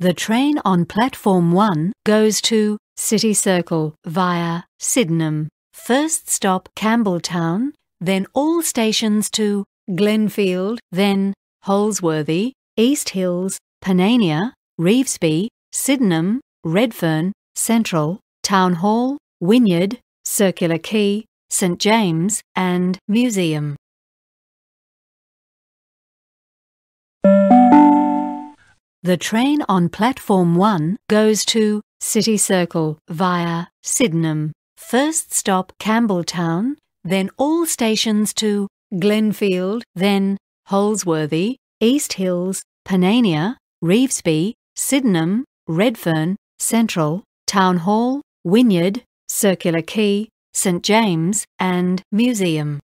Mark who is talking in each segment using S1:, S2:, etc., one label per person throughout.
S1: The train on platform 1 goes to City Circle via Sydenham. First stop Campbelltown, then all stations to Glenfield, then Holsworthy, East Hills, Panania, Reevesby, Sydenham, Redfern, Central, Town Hall, Wynyard, Circular Quay, St James and Museum. The train on platform 1 goes to City Circle via Sydenham. First stop Campbelltown, then all stations to Glenfield, then Holsworthy, East Hills, Panania, Reevesby, Sydenham, Redfern, Central, Town Hall, Wynyard, Circular Quay, St James, and Museum.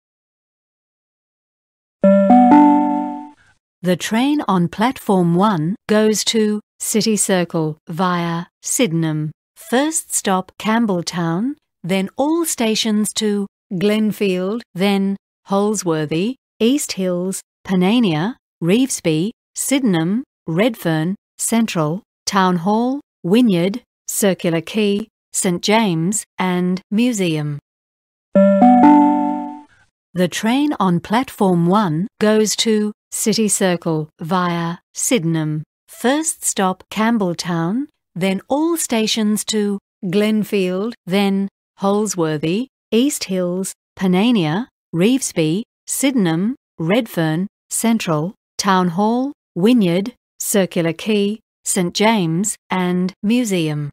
S1: The train on platform 1 goes to City Circle via Sydenham. First stop Campbelltown, then all stations to Glenfield, then Holsworthy, East Hills, Panania, Reevesby, Sydenham, Redfern, Central, Town Hall, Wynyard, Circular Quay, St James, and Museum. The train on platform 1 goes to City Circle via Sydenham. First stop Campbelltown, then all stations to Glenfield, then Holsworthy, East Hills, Panania, Reevesby, Sydenham, Redfern, Central, Town Hall, Wynyard, Circular Quay, St James, and Museum.